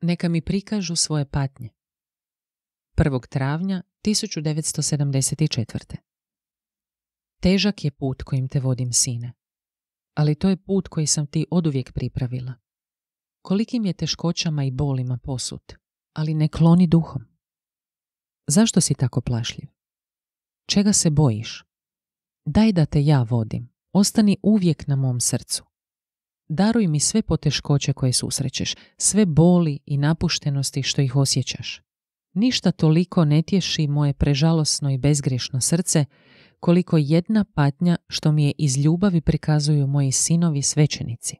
neka mi prikažu svoje patnje. 1. travnja 1974. Težak je put kojim te vodim, sine. Ali to je put koji sam ti oduvijek pripravila. Kolikim je teškoćama i bolima posut, ali ne kloni duhom. Zašto si tako plašljiv? Čega se bojiš? Daj da te ja vodim. Ostani uvijek na mom srcu daruj mi sve poteškoće koje susrećeš, sve boli i napuštenosti što ih osjećaš. Ništa toliko ne tješi moje prežalosno i bezgriješno srce, koliko jedna patnja što mi je iz ljubavi prikazuju moji sinovi svećenici.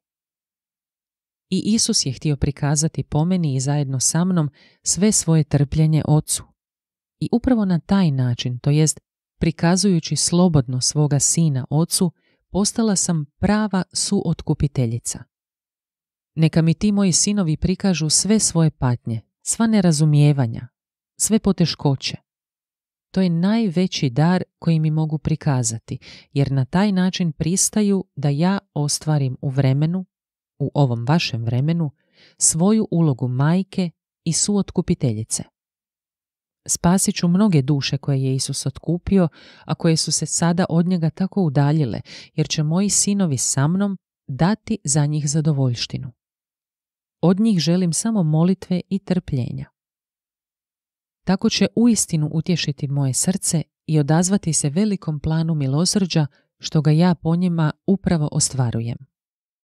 I Isus je htio prikazati po meni i zajedno sa mnom sve svoje trpljenje Ocu. I upravo na taj način, to jest prikazujući slobodno svoga sina Ocu, postala sam prava suotkupiteljica. Neka mi ti moji sinovi prikažu sve svoje patnje, sva nerazumijevanja, sve poteškoće. To je najveći dar koji mi mogu prikazati, jer na taj način pristaju da ja ostvarim u vremenu, u ovom vašem vremenu, svoju ulogu majke i suotkupiteljice. Spasit ću mnoge duše koje je Isus otkupio, a koje su se sada od njega tako udaljile, jer će moji sinovi sa mnom dati za njih zadovoljštinu. Od njih želim samo molitve i trpljenja. Tako će uistinu utješiti moje srce i odazvati se velikom planu milosrđa što ga ja po njima upravo ostvarujem.